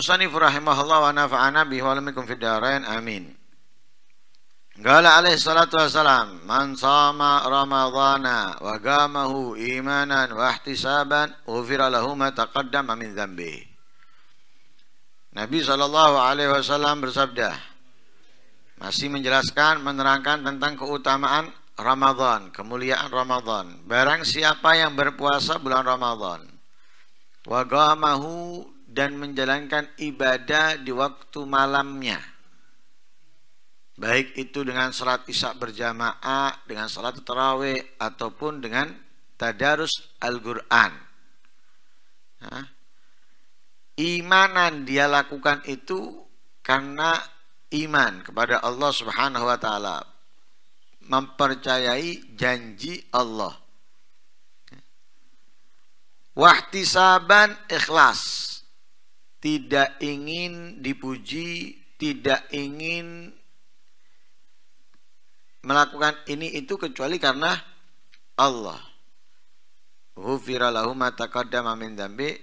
al-musannif rahimahullah wa nafa'ana bihi wa lamikum fid darain amin. Gala alaihi salatu wassalam man sama ramadhana wa gamahu imanan wa ihtisaban ufira lahu ma taqaddama min dhanbi. Nabi sallallahu alaihi wasallam bersabda masih menjelaskan menerangkan tentang keutamaan Ramadan, kemuliaan Ramadan. Barang siapa yang berpuasa bulan Ramadan, wagamahu dan menjalankan ibadah di waktu malamnya. Baik itu dengan sholat isya berjamaah, dengan sholat tarawih, ataupun dengan tadarus Al-Quran. Nah, imanan dia lakukan itu karena iman kepada Allah Subhanahu wa taala. Mempercayai janji Allah. Wahtisaban ikhlas tidak ingin dipuji, tidak ingin melakukan ini itu kecuali karena Allah. min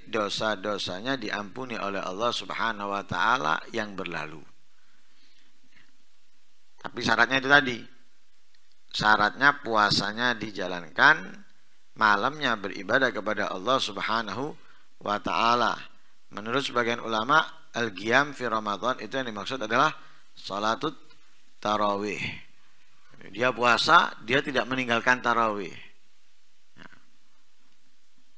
dosa-dosanya diampuni oleh Allah Subhanahu wa taala yang berlalu. Tapi syaratnya itu tadi. Syaratnya puasanya dijalankan, malamnya beribadah kepada Allah Subhanahu wa taala Menurut sebagian ulama, al-qiyam fi Ramadan itu yang dimaksud adalah salatut tarawih. Dia puasa, dia tidak meninggalkan tarawih. Ya.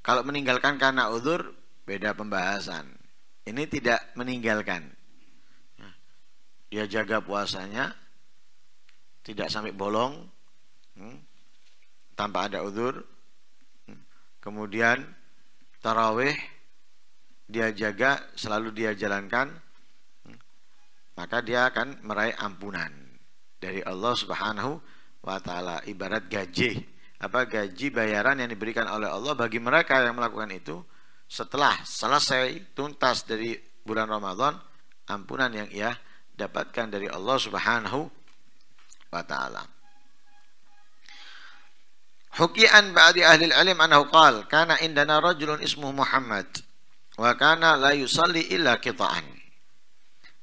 kalau meninggalkan karena uzur, beda pembahasan. Ini tidak meninggalkan. Ya. dia jaga puasanya, tidak sampai bolong, hmm, tanpa ada uzur. Hmm. Kemudian tarawih dia jaga, selalu dia jalankan, maka dia akan meraih ampunan dari Allah Subhanahu wa taala. Ibarat gaji, apa gaji bayaran yang diberikan oleh Allah bagi mereka yang melakukan itu setelah selesai tuntas dari bulan Ramadan, ampunan yang ia dapatkan dari Allah Subhanahu wa taala. Hukian ba'di ahli al-ilm annahu qala kana indana rajulun ismuhu Muhammad وكان لا يصلي إلا قطعا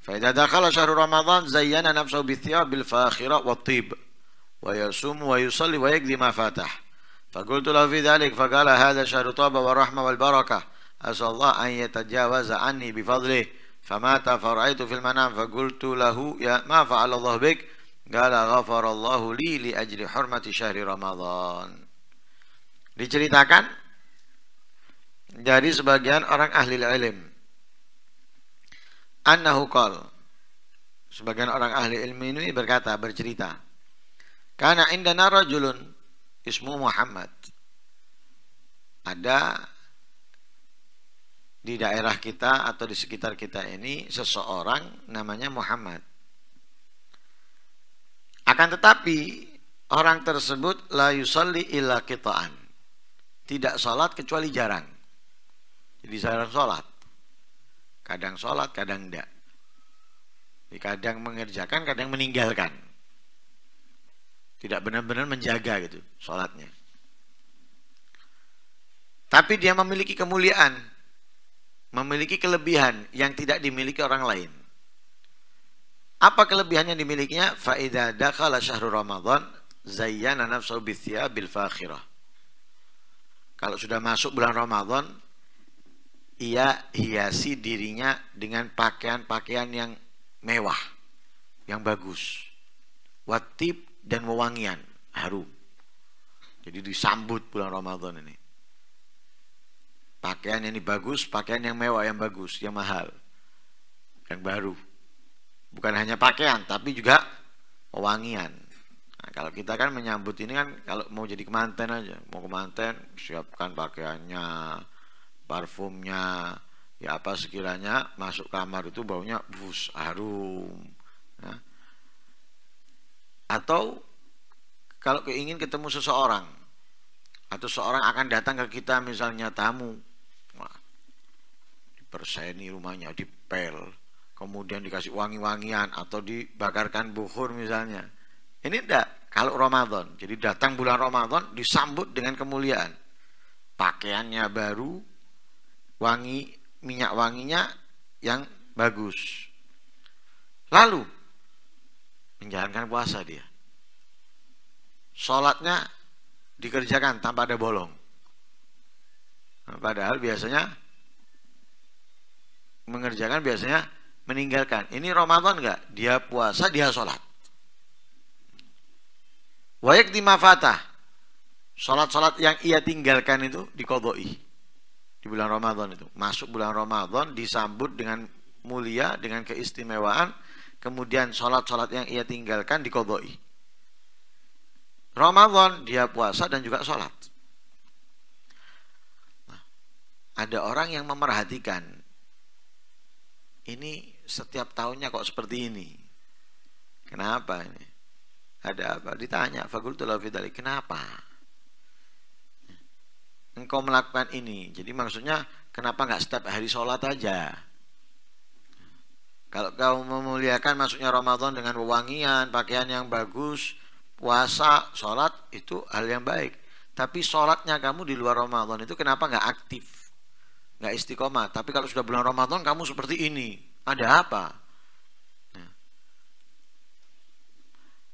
فإذا دخل شهر رمضان زين نفسه بالثياب الفاخرة والطيب ويصوم ويصلي ويقضي ما فاتح فقلت له في ذلك فقال هذا شهر طابة والرحمة والبركة أسأل الله أن يتجاوز عني بفضله فمات فرأيت في المنام فقلت له يا ما فعل الله بك قال غفر الله لي لأجل حرمة شهر رمضان diceritakan dari sebagian orang ahli ilm annahu qal sebagian orang ahli ilmu ini berkata bercerita karena indana julun ismu Muhammad ada di daerah kita atau di sekitar kita ini seseorang namanya Muhammad akan tetapi orang tersebut la yusalli illa kitaan. Tidak salat kecuali jarang. Jadi jarang sholat. Kadang sholat, kadang enggak. Jadi kadang mengerjakan, kadang meninggalkan. Tidak benar-benar menjaga gitu sholatnya. Tapi dia memiliki kemuliaan, memiliki kelebihan yang tidak dimiliki orang lain. Apa kelebihannya yang dimilikinya? Fa'idha dakhala syahrul Ramadan zayyana nafsahu bil fakhirah. Kalau sudah masuk bulan Ramadan, ia hiasi dirinya dengan pakaian-pakaian yang mewah, yang bagus. Watib dan wewangian, harum. Jadi disambut bulan Ramadan ini. Pakaian yang ini bagus, pakaian yang mewah, yang bagus, yang mahal. Yang baru. Bukan hanya pakaian, tapi juga wewangian. Nah, kalau kita kan menyambut ini kan kalau mau jadi kemanten aja, mau kemanten siapkan pakaiannya, parfumnya ya apa sekiranya masuk kamar itu baunya bus harum ya. atau kalau keingin ketemu seseorang atau seorang akan datang ke kita misalnya tamu Wah, diperseni rumahnya dipel kemudian dikasih wangi-wangian atau dibakarkan buhur misalnya ini enggak kalau Ramadan jadi datang bulan Ramadan disambut dengan kemuliaan pakaiannya baru wangi minyak wanginya yang bagus. Lalu menjalankan puasa dia. Sholatnya dikerjakan tanpa ada bolong. Nah, padahal biasanya mengerjakan biasanya meninggalkan. Ini Ramadan enggak? Dia puasa, dia sholat. Wayak di mafatah. Sholat-sholat yang ia tinggalkan itu dikodoi di bulan Ramadan itu. Masuk bulan Ramadan disambut dengan mulia, dengan keistimewaan, kemudian sholat-sholat yang ia tinggalkan dikodoi. Ramadan dia puasa dan juga sholat. Nah, ada orang yang memerhatikan, ini setiap tahunnya kok seperti ini. Kenapa ini? Ada apa? Ditanya, fakultul Kenapa? engkau melakukan ini. Jadi maksudnya kenapa nggak setiap hari sholat aja? Kalau kau memuliakan maksudnya Ramadan dengan wewangian, pakaian yang bagus, puasa, sholat itu hal yang baik. Tapi sholatnya kamu di luar Ramadan itu kenapa nggak aktif? Nggak istiqomah. Tapi kalau sudah bulan Ramadan kamu seperti ini. Ada apa? Nah.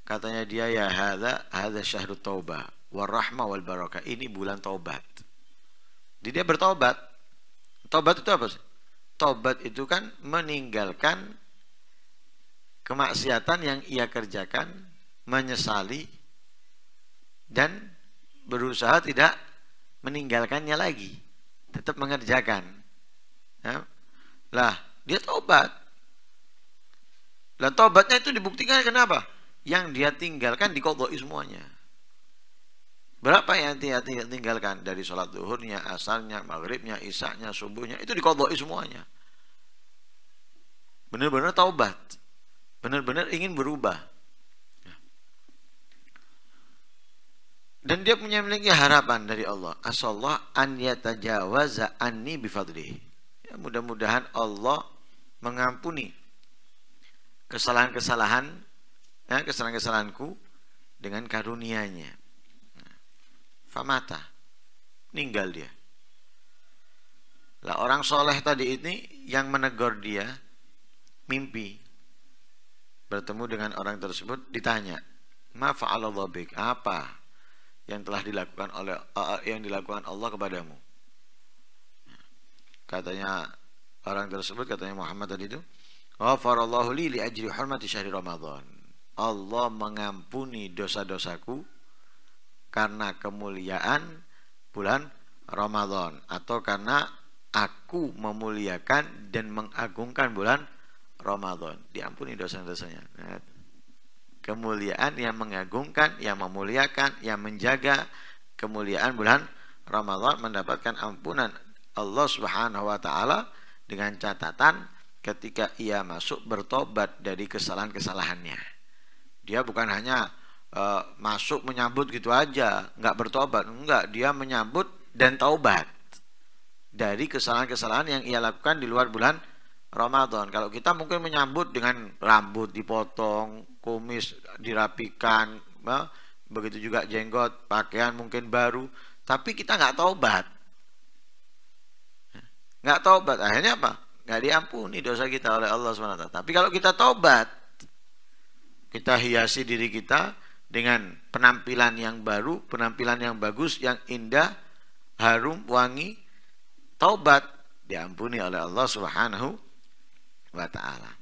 katanya dia ya hadza hadza syahrut taubah warahmah wal barakah ini bulan taubat jadi dia bertobat. Tobat itu apa sih? Tobat itu kan meninggalkan kemaksiatan yang ia kerjakan, menyesali, dan berusaha tidak meninggalkannya lagi. Tetap mengerjakan. Ya. Lah, dia tobat. Lah tobatnya itu dibuktikan kenapa? Yang dia tinggalkan dikodoi semuanya. Berapa yang dia tinggalkan dari sholat duhurnya, asarnya, maghribnya, isaknya, subuhnya, itu dikodoi semuanya. Benar-benar taubat. Benar-benar ingin berubah. Ya. Dan dia punya memiliki harapan dari Allah. Asallah an yatajawaza anni bifadlih. Ya, mudah-mudahan Allah mengampuni kesalahan-kesalahan, ya, kesalahan-kesalahanku dengan karunia-Nya famata ninggal dia lah orang soleh tadi ini yang menegur dia mimpi bertemu dengan orang tersebut ditanya ma Allah bik apa yang telah dilakukan oleh eh, yang dilakukan Allah kepadamu katanya orang tersebut katanya Muhammad tadi itu ghafarallahu li li ajri Allah mengampuni dosa-dosaku karena kemuliaan bulan Ramadan atau karena aku memuliakan dan mengagungkan bulan Ramadan. Diampuni dosa-dosanya. Kemuliaan yang mengagungkan, yang memuliakan, yang menjaga kemuliaan bulan Ramadan mendapatkan ampunan Allah Subhanahu wa taala dengan catatan ketika ia masuk bertobat dari kesalahan-kesalahannya. Dia bukan hanya Eh, masuk menyambut gitu aja, nggak bertobat. nggak dia menyambut dan taubat dari kesalahan-kesalahan yang ia lakukan di luar bulan Ramadan. Kalau kita mungkin menyambut dengan rambut dipotong, kumis dirapikan, eh, begitu juga jenggot, pakaian mungkin baru, tapi kita nggak taubat. Nggak taubat, akhirnya apa? Nggak diampuni dosa kita oleh Allah SWT. Tapi kalau kita taubat, kita hiasi diri kita dengan penampilan yang baru, penampilan yang bagus, yang indah, harum, wangi, taubat diampuni oleh Allah Subhanahu wa taala.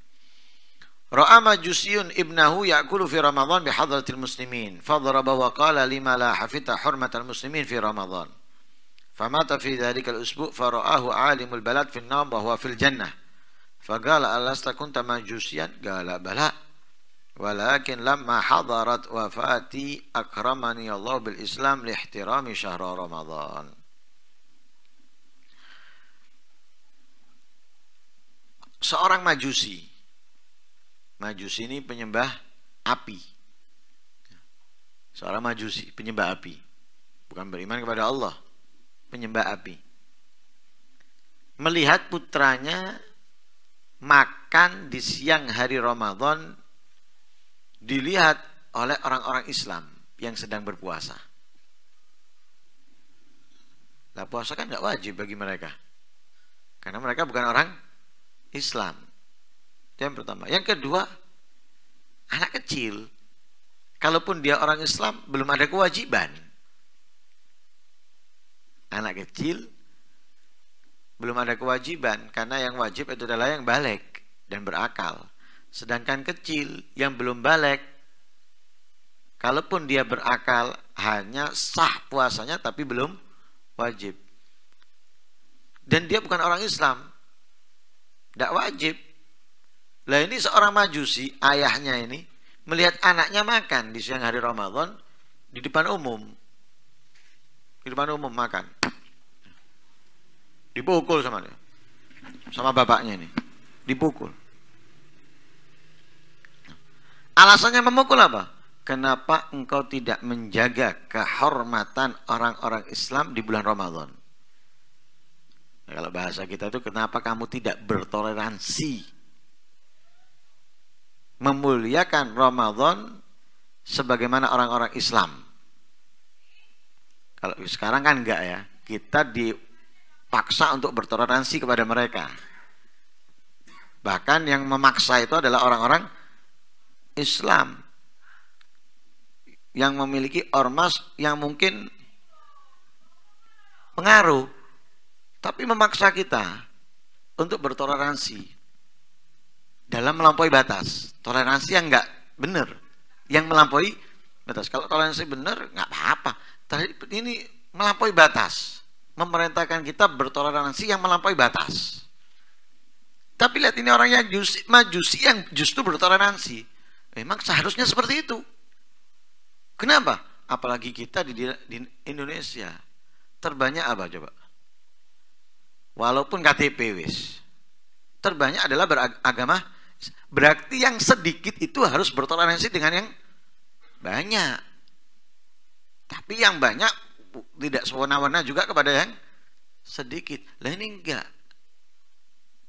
Ra'a majusiun ibnahu ya'kulu fi Ramadan bi hadratil muslimin. Fadraba wa qala lima la hafita hurmatal muslimin fi Ramadan. Famata fi dhalika al-usbu' fara'ahu 'alimul balad fi an-nar wa huwa fil jannah. Faqala alasta kunta majusiyan? Qala bala. Walakin lama hadarat wafati akramani Allah bil Islam lihtirami syahra Ramadan. Seorang majusi. Majusi ini penyembah api. Seorang majusi, penyembah api. Bukan beriman kepada Allah. Penyembah api. Melihat putranya makan di siang hari Ramadan dilihat oleh orang-orang Islam yang sedang berpuasa. Lah puasa kan nggak wajib bagi mereka. Karena mereka bukan orang Islam. Itu yang pertama. Yang kedua, anak kecil. Kalaupun dia orang Islam, belum ada kewajiban. Anak kecil belum ada kewajiban karena yang wajib itu adalah yang balik dan berakal. Sedangkan kecil yang belum balik, kalaupun dia berakal hanya sah puasanya tapi belum wajib. Dan dia bukan orang Islam. Tidak wajib. Lah ini seorang majusi, ayahnya ini, melihat anaknya makan di siang hari Ramadan di depan umum. Di depan umum makan. Dipukul sama dia. Sama bapaknya ini. Dipukul. Alasannya memukul apa? Kenapa engkau tidak menjaga kehormatan orang-orang Islam di bulan Ramadan? Nah, kalau bahasa kita itu kenapa kamu tidak bertoleransi? Memuliakan Ramadan sebagaimana orang-orang Islam. Kalau sekarang kan enggak ya. Kita dipaksa untuk bertoleransi kepada mereka. Bahkan yang memaksa itu adalah orang-orang Islam yang memiliki ormas yang mungkin pengaruh tapi memaksa kita untuk bertoleransi dalam melampaui batas toleransi yang enggak benar yang melampaui batas kalau toleransi benar nggak apa-apa tapi ini melampaui batas memerintahkan kita bertoleransi yang melampaui batas tapi lihat ini orangnya majusi yang justru bertoleransi Memang seharusnya seperti itu. Kenapa? Apalagi kita di, di Indonesia terbanyak apa coba? Walaupun KTP wis. Terbanyak adalah beragama berarti yang sedikit itu harus bertoleransi dengan yang banyak. Tapi yang banyak tidak sewenang-wenang juga kepada yang sedikit. Lah ini enggak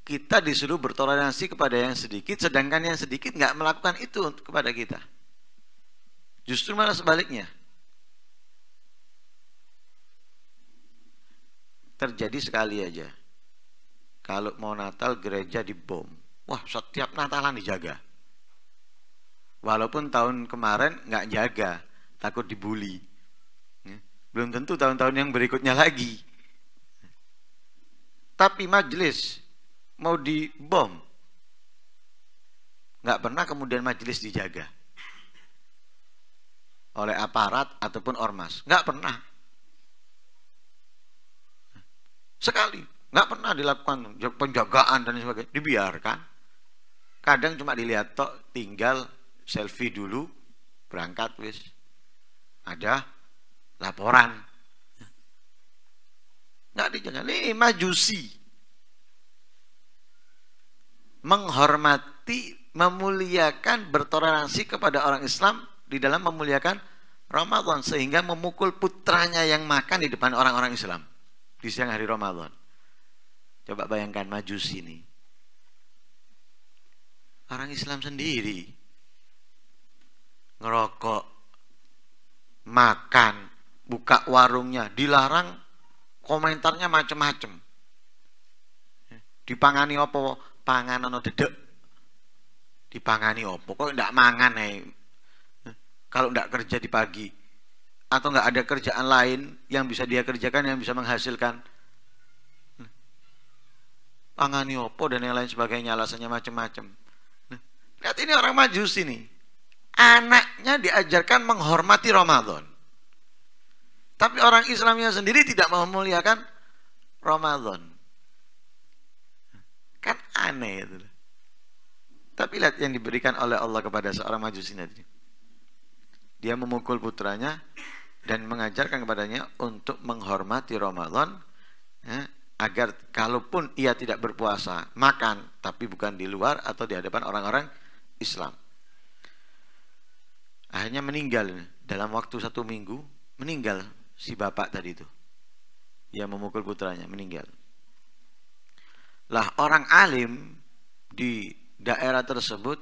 kita disuruh bertoleransi kepada yang sedikit, sedangkan yang sedikit nggak melakukan itu kepada kita. Justru malah sebaliknya. Terjadi sekali aja. Kalau mau Natal gereja dibom. Wah, setiap Natalan dijaga. Walaupun tahun kemarin nggak jaga, takut dibully. Ya. Belum tentu tahun-tahun yang berikutnya lagi. Tapi majelis mau dibom. Nggak pernah kemudian majelis dijaga oleh aparat ataupun ormas. Nggak pernah. Sekali. Nggak pernah dilakukan penjagaan dan sebagainya. Dibiarkan. Kadang cuma dilihat tok tinggal selfie dulu berangkat wis ada laporan nggak dijaga ini majusi menghormati, memuliakan, bertoleransi kepada orang Islam di dalam memuliakan Ramadan sehingga memukul putranya yang makan di depan orang-orang Islam di siang hari Ramadan. Coba bayangkan Majusi ini. Orang Islam sendiri ngerokok, makan, buka warungnya, dilarang komentarnya macam-macam. Dipangani apa pangan ono dedek dipangani opo kok ndak mangan eh? kalau ndak kerja di pagi atau nggak ada kerjaan lain yang bisa dia kerjakan yang bisa menghasilkan pangani opo dan yang lain sebagainya alasannya macam-macam lihat ini orang majus ini anaknya diajarkan menghormati Ramadan tapi orang Islamnya sendiri tidak memuliakan Ramadan Kan aneh itu. Tapi lihat yang diberikan oleh Allah kepada seorang majusi tadi. Dia memukul putranya dan mengajarkan kepadanya untuk menghormati Ramadan ya, agar kalaupun ia tidak berpuasa, makan tapi bukan di luar atau di hadapan orang-orang Islam. Akhirnya meninggal dalam waktu satu minggu meninggal si bapak tadi itu. yang memukul putranya meninggal. Lah orang alim di daerah tersebut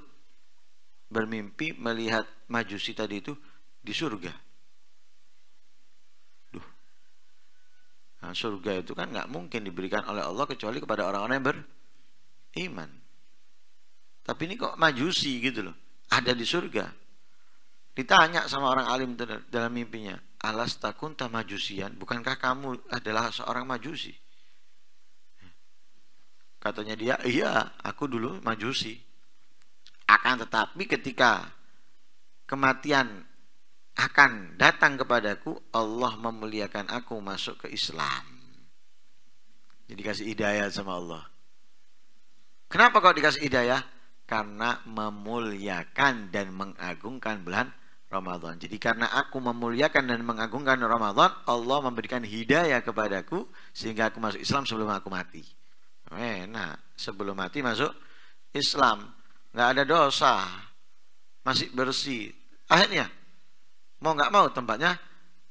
bermimpi melihat majusi tadi itu di surga. Duh. Nah, surga itu kan nggak mungkin diberikan oleh Allah kecuali kepada orang-orang yang beriman. Tapi ini kok majusi gitu loh. Ada di surga. Ditanya sama orang alim dalam mimpinya. Alas takunta majusian. Bukankah kamu adalah seorang majusi? Katanya dia, iya aku dulu majusi. Akan tetapi ketika kematian akan datang kepadaku, Allah memuliakan aku masuk ke Islam. Jadi kasih hidayah sama Allah. Kenapa kau dikasih hidayah? Karena memuliakan dan mengagungkan bulan Ramadan. Jadi karena aku memuliakan dan mengagungkan Ramadan, Allah memberikan hidayah kepadaku sehingga aku masuk Islam sebelum aku mati enak sebelum mati masuk Islam nggak ada dosa masih bersih akhirnya mau nggak mau tempatnya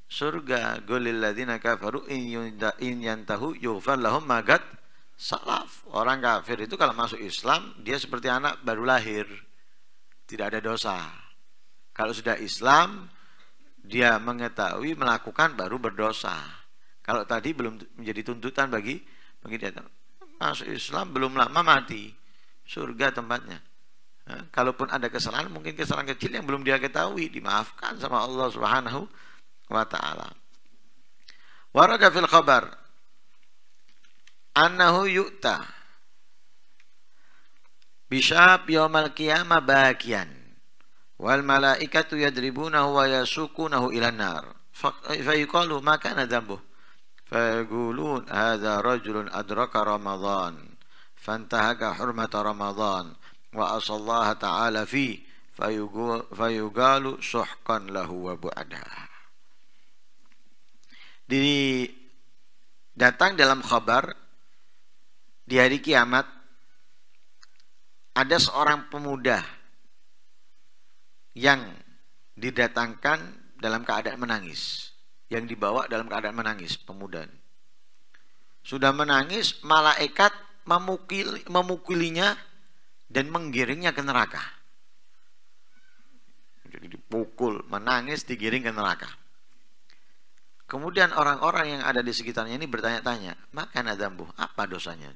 surga goliladina kafaru in tahu lahum magat salaf orang kafir itu kalau masuk Islam dia seperti anak baru lahir tidak ada dosa kalau sudah Islam dia mengetahui melakukan baru berdosa kalau tadi belum menjadi tuntutan bagi masuk Islam belum lama mati surga tempatnya ya, kalaupun ada kesalahan mungkin kesalahan kecil yang belum dia ketahui dimaafkan sama Allah Subhanahu wa taala warada fil khabar annahu yu'ta bisyab yaumal qiyamah bagian wal malaikatu yadribunahu wa yasukunahu ilan nar fa yuqalu ma kana dhanbuh فيقولون هذا رجل أدرك رمضان فانتهك حرمة رمضان وأصى الله تعالى فيه فيقال سحقا له وبعدا datang dalam khabar di hari kiamat ada seorang pemuda yang didatangkan dalam keadaan menangis yang dibawa dalam keadaan menangis pemuda sudah menangis malaikat memukil, memukulinya dan menggiringnya ke neraka jadi dipukul menangis digiring ke neraka kemudian orang-orang yang ada di sekitarnya ini bertanya-tanya maka nadambu apa dosanya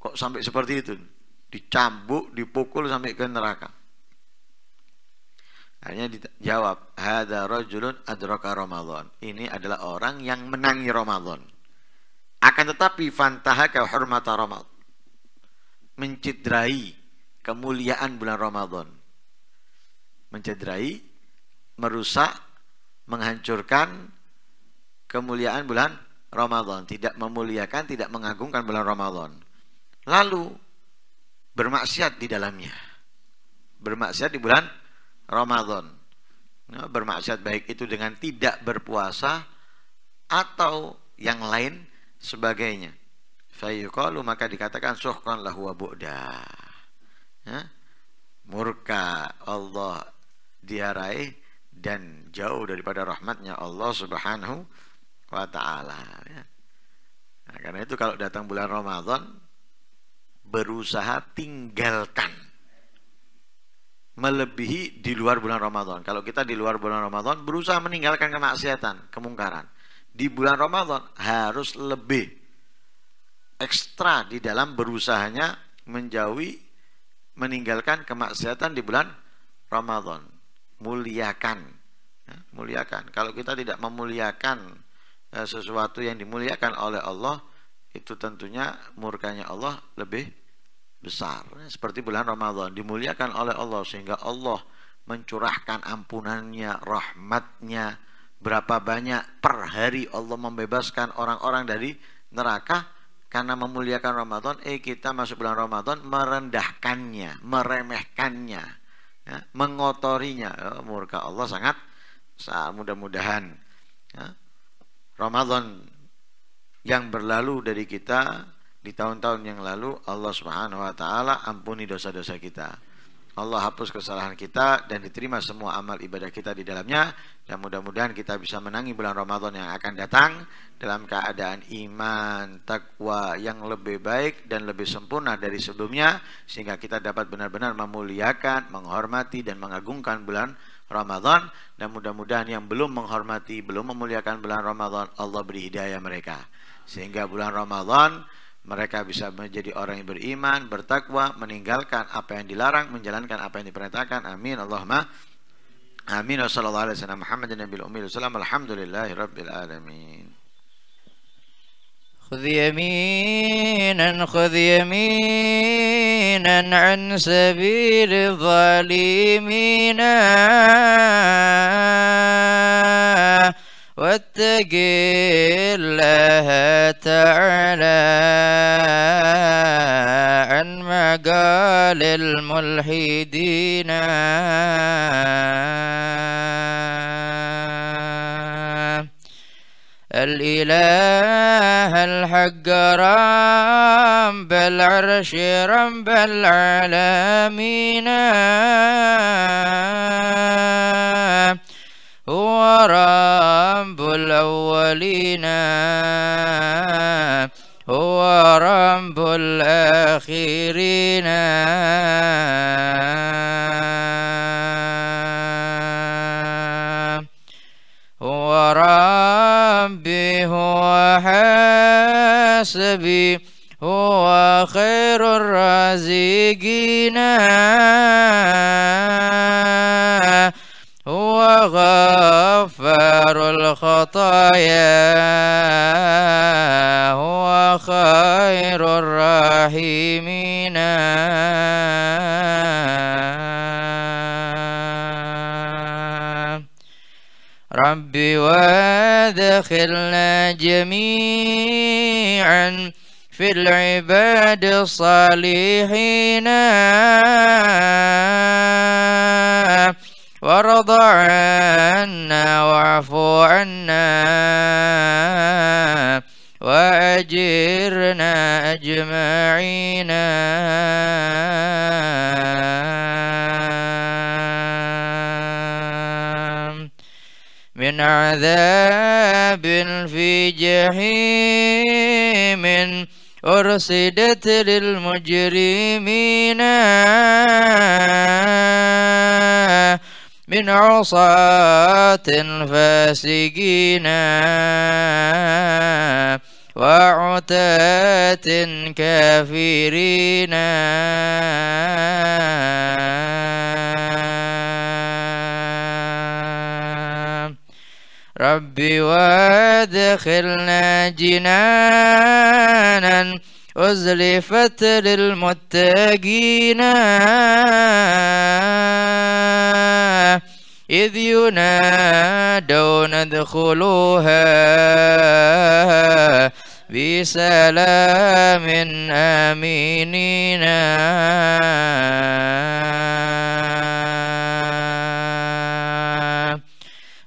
kok sampai seperti itu dicambuk dipukul sampai ke neraka Akhirnya dijawab, "Hadza rajulun adraka Ramadan." Ini adalah orang yang menangi Ramadan. Akan tetapi fantahaka hurmata Ramadan. Mencidrai kemuliaan bulan Ramadan. Mencidrai, merusak, menghancurkan kemuliaan bulan Ramadan, tidak memuliakan, tidak mengagungkan bulan Ramadan. Lalu bermaksiat di dalamnya. Bermaksiat di bulan Ramadan. Ya, nah, bermaksud baik itu dengan tidak berpuasa atau yang lain sebagainya. Fayuqalu maka dikatakan suhkan lahu wa bu'da. Ya? Murka Allah diarai dan jauh daripada rahmatnya Allah Subhanahu wa taala ya. Nah, karena itu kalau datang bulan Ramadan berusaha tinggalkan melebihi di luar bulan Ramadan. Kalau kita di luar bulan Ramadan berusaha meninggalkan kemaksiatan, kemungkaran. Di bulan Ramadan harus lebih ekstra di dalam berusahanya menjauhi meninggalkan kemaksiatan di bulan Ramadan. Muliakan. Ya, muliakan. Kalau kita tidak memuliakan eh, sesuatu yang dimuliakan oleh Allah, itu tentunya murkanya Allah lebih besar ya, seperti bulan Ramadan dimuliakan oleh Allah sehingga Allah mencurahkan ampunannya, rahmatnya berapa banyak per hari Allah membebaskan orang-orang dari neraka karena memuliakan Ramadan eh kita masuk bulan Ramadan merendahkannya, meremehkannya, ya, mengotorinya. Oh, murka Allah sangat Mudah-mudahan ya, Ramadan yang berlalu dari kita di tahun-tahun yang lalu Allah Subhanahu wa taala ampuni dosa-dosa kita. Allah hapus kesalahan kita dan diterima semua amal ibadah kita di dalamnya dan mudah-mudahan kita bisa menangi bulan Ramadan yang akan datang dalam keadaan iman, takwa yang lebih baik dan lebih sempurna dari sebelumnya sehingga kita dapat benar-benar memuliakan, menghormati dan mengagungkan bulan Ramadan dan mudah-mudahan yang belum menghormati, belum memuliakan bulan Ramadan Allah beri hidayah mereka sehingga bulan Ramadan mereka bisa menjadi orang yang beriman, bertakwa, meninggalkan apa yang dilarang, menjalankan apa yang diperintahkan. Amin. Allahumma amin. Wassalamu'alaikum Muhammadin خذ يمينا خذ يمينا عن سبيل الظالمين يجي الله تعالى عن مقال الملحدين الإله الحق رب العرش رب العالمين هو رب الأولين هو رب الآخرين هو ربي هو حاسبي هو خير الرازقين بالعباد الصالحين وارض عنا واعف عنا وأجرنا أجمعين من عذاب في جحيم أرصدت للمجرمين من عصاة فاسقين وعتاة كافرين ربي وادخلنا جنانا أزلفت للمتقين إذ ينادون ادخلوها بسلام آمنين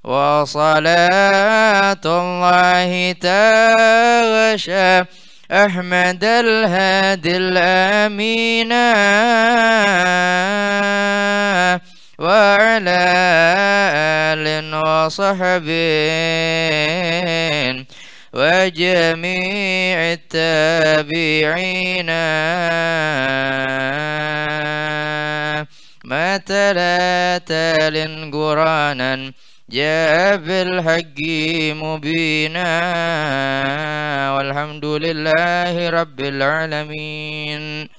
وصلاة الله تغشى أحمد الهادي الأمين وعلى آل وصحب وجميع التابعين تلا تال قرانا جاء بالحق مبينا والحمد لله رب العالمين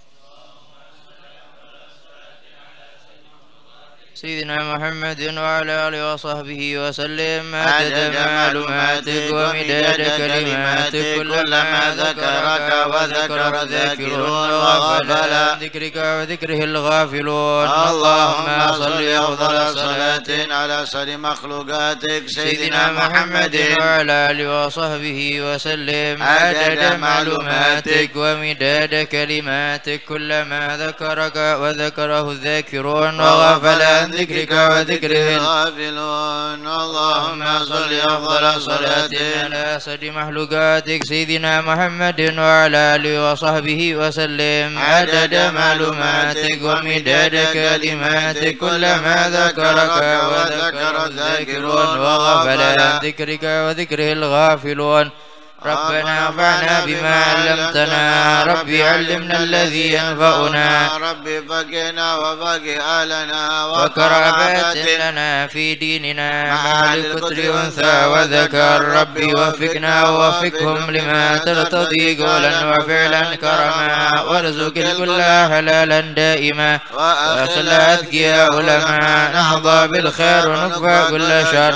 سيدنا محمد وعلى آله وصحبه وسلم عدد معلوماتك ومداد كلماتك كلما ذكرك وذكر الذاكرون وغفل عن ذكرك وذكره الغافلون اللهم صل أفضل صلاة على سر مخلوقاتك سيدنا محمد وعلى آله وصحبه وسلم عدد معلوماتك ومداد كلماتك كلما ذكرك وذكره الذاكرون وغفل عن ذكرك وذكره غافلون اللهم صل أفضل صلاة على اسد مخلوقاتك سيدنا محمد وعلى آله وصحبه وسلم عدد معلوماتك ومداد كلماتك كلما ذكرك وذكر الذاكرون وغفل عن ذكرك وذكره الغافلون ربنا انفعنا بما علمتنا رب علمنا الذي ينفعنا رب فقنا وفق أهلنا وكرامات لنا في ديننا مع الفطر انثى وذكر رب وفقنا ووفقهم لما ترتضي قولا وفعلا كرما وارزق الكل حلالا دائما واصل أذكياء علماء نحظى بالخير ونكفى كل شر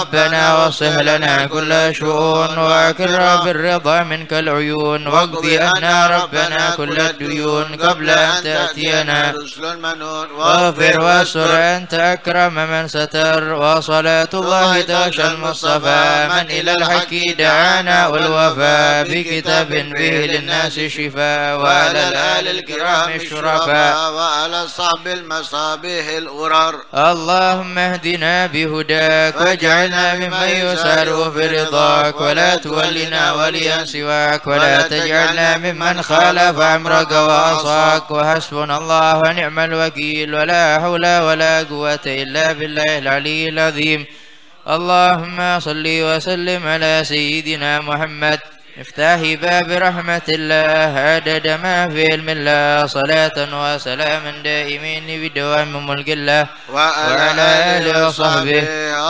ربنا وصح لنا كل شؤون واكل تجرى بالرضا منك العيون واقضي أنا ربنا كل الديون قبل أن تأتينا رسل المنون واغفر واستر أنت أكرم من ستر وصلاة الله تغشى المصطفى من إلى الحق دعانا والوفا بكتاب به للناس شفاء وعلى الآل الكرام الشرفاء وعلى الصحب المصابيح الغرر اللهم اهدنا بهداك واجعلنا ممن يسار في رضاك ولا تولنا علينا وليا سواك ولا تجعلنا ممن خالف أمرك واصاك وحسبنا الله ونعم الوكيل ولا حول ولا قوة إلا بالله العلي العظيم اللهم صل وسلم على سيدنا محمد افتحي باب رحمة الله عدد ما في علم الله صلاة وسلام دائمين بدوام ملك الله وعلى آله وصحبه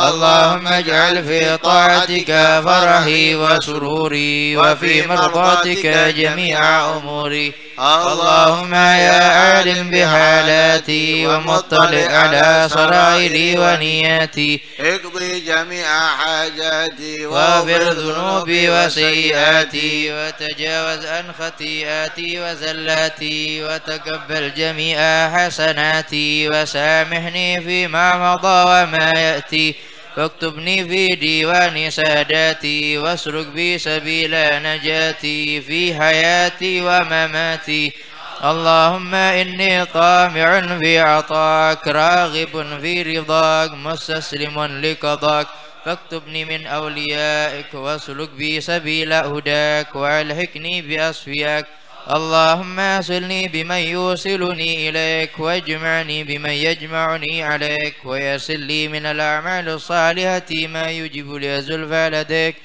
اللهم اجعل في طاعتك فرحي وسروري وفي مرضاتك جميع أموري اللهم يا عالم بحالاتي ومطلع على سرائري ونياتي اقضي جميع حاجاتي واغفر ذنوبي وسيئاتي وتجاوز عن خطيئاتي وزلاتي وتقبل جميع حسناتي وسامحني فيما مضى وما يأتي فاكتبني في ديوان ساداتي واسلك بي سبيل نجاتي في حياتي ومماتي اللهم إني طامع في عطاك راغب في رضاك مستسلم لقضاك فاكتبني من أوليائك واسلك بي سبيل هداك وألحقني بأصفياك اللهم اصلني بمن يوصلني إليك واجمعني بمن يجمعني عليك ويسر لي من الأعمال الصالحة ما يجب لي زلفى لديك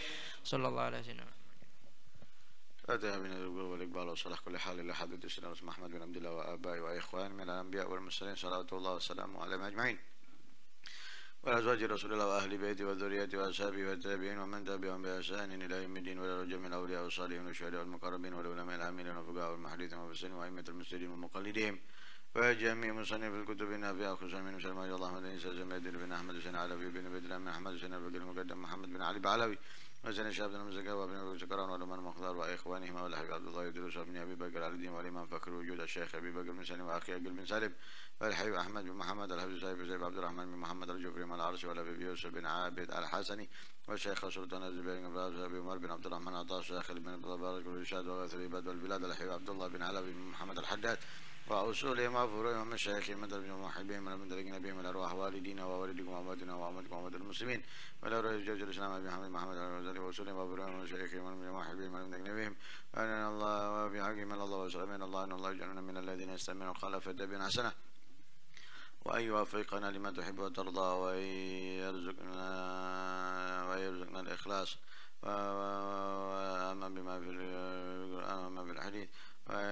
صلى الله عليه وسلم أتى من الوجوه والإقبال وصلاح كل حال إلى حضرة سيدنا محمد بن عبد الله وآبائه واخوانه من الأنبياء والمرسلين صلوات الله وسلامه عليهم أجمعين وأزواج رسول الله وأهل بيته وذريته وأصحابه والتابعين ومن تبعهم بإحسان إلى يوم الدين ولا رجل من أولياء الصالحين والشهداء والمقربين والعلماء العاملين والفقهاء والمحدثين والمفسرين وأئمة المسجدين والمقلدين وجميع مصنف الكتب النافعة خصوصا من مسلم الله بن عيسى بن أحمد بن علوي بن بدر بن أحمد بن الفقير المقدم محمد بن علي بعلوي وزن الشاب بن زكاة وابن أبي زكران ولمن مخضر وإخوانهما والحق عبد الله يدرس ابن أبي بكر على الدين والإمام فكر وجود الشيخ أبي بكر بن سليم وأخي أبي بن سالم والحبيب أحمد بن محمد الحبيب زيب زيب عبد الرحمن بن محمد الجبري من العرش والابي يوسف بن عابد الحسني والشيخ سلطان الزبير بن باز أبي عمر بن عبد الرحمن عطاس الشيخ بن بارك والرشاد وغيث العباد والبلاد الحبيب عبد الله بن علي بن محمد الحداد ما فروي وأصولهم وفروعهم ومشايخهم من ومحبهم النبي من الأرواح والدينا ووالدكم وأمواتنا وأمواتكم وأموات المسلمين من والأرواح جوج الإسلام محمد محمد ما وعلى وأصولهم وفروعهم ومشايخهم ومحبهم ومدركنا بهم أن الله وفي حقهم الله وسلم من الله أن الله يجعلنا من الذين يستمعون القول فيتبعون حسنه وأن يوفقنا لما تحب وترضى ويرزقنا ويرزقنا الإخلاص وأما بما في القرآن وما في الحديث وأن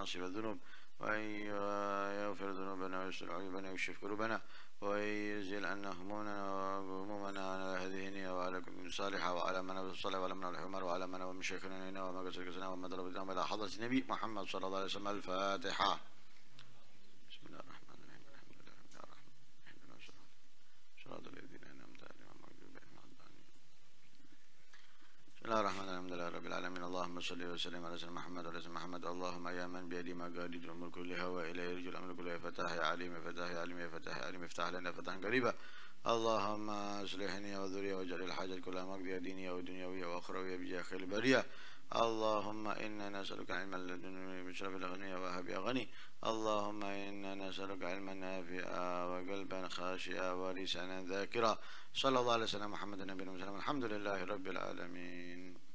عاصم الذنوب وأن يغفر ذنوبنا ويستر عيوبنا ويكشف كروبنا يزيل عنا همومنا وهمومنا على هذه النية وعلى كل صالحة وعلى من بالصلاة وعلى من الحمر وعلى من ومن شيخنا وما قصر قسكسنا وما ضربتنا إلى حضرة النبي محمد صلى الله عليه وسلم الفاتحة بسم الله الرحمن الرحيم الحمد لله رب العالمين اللهم صل وسلم على سيدنا محمد وعلى سيدنا محمد اللهم يا من بيدي ما قال مقاليد الملك كلها والى يرجو الامر كله يا فتاح يا عليم يا فتاح يا عليم يا فتاح يا عليم افتح لنا فتحا قريبا اللهم اصلحني وذرية واجعل الحاجة كلها مقضية دينية ودنيوية واخروية بجاه خير البرية اللهم إنا نسألك علما لدنيا بشرف الأغنياء وهب غني اللهم إنا نسألك علما نافعا وقلبا خاشعا ولسانا ذاكرا صلى الله عليه وسلم محمد النبي وسلم الحمد لله رب العالمين